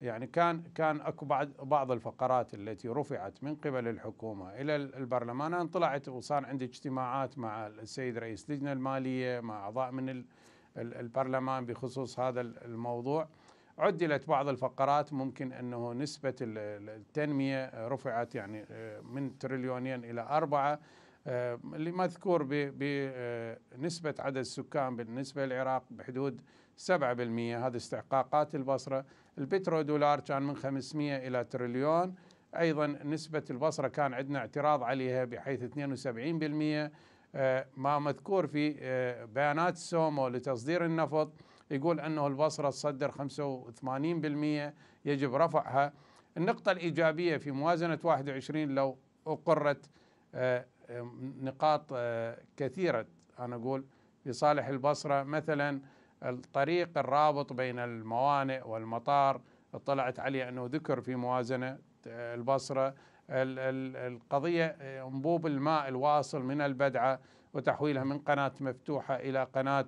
يعني كان كان اكو بعض بعض الفقرات التي رفعت من قبل الحكومه الى البرلمان انا طلعت وصار عندي اجتماعات مع السيد رئيس اللجنه الماليه مع اعضاء من البرلمان بخصوص هذا الموضوع عدلت بعض الفقرات ممكن انه نسبه التنميه رفعت يعني آه، من تريليونين الى اربعه آه، اللي مذكور بنسبة آه، عدد السكان بالنسبة للعراق بحدود 7% هذه استحقاقات البصرة البترو دولار كان من 500 إلى تريليون أيضا نسبة البصرة كان عندنا اعتراض عليها بحيث 72% آه، ما مذكور في بيانات سومو لتصدير النفط يقول أنه البصرة تصدر 85% يجب رفعها النقطة الإيجابية في موازنة 21 لو أقرت نقاط آه، كثيرة أنا أقول في صالح البصرة مثلا الطريق الرابط بين الموانئ والمطار اطلعت عليه أنه ذكر في موازنة آه، البصرة القضية آه، أنبوب الماء الواصل من البدعة وتحويلها من قناة مفتوحة إلى قناة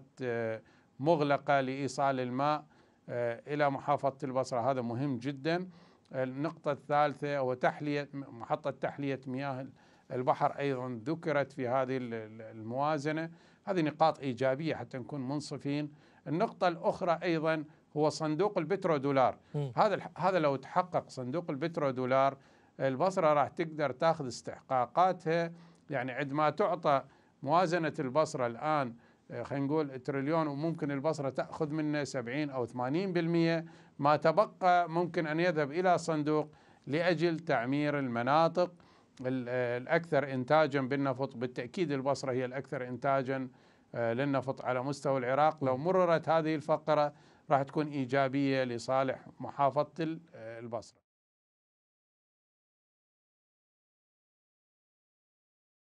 مغلقة لإيصال الماء إلى محافظة البصرة هذا مهم جدا النقطة الثالثة هو تحلية محطة تحلية مياه البحر ايضا ذكرت في هذه الموازنه هذه نقاط ايجابيه حتى نكون منصفين النقطه الاخرى ايضا هو صندوق البترو دولار هذا هذا لو تحقق صندوق البترو دولار البصره راح تقدر تاخذ استحقاقاتها يعني عندما تعطى موازنه البصره الان آه، خلينا نقول تريليون وممكن البصرة تأخذ منه 70 أو 80% ما تبقى ممكن أن يذهب إلى صندوق لأجل تعمير المناطق الأكثر إنتاجا بالنفط بالتأكيد البصرة هي الأكثر إنتاجا آه، للنفط على مستوى العراق لو مررت هذه الفقرة راح تكون إيجابية لصالح محافظة آه، البصرة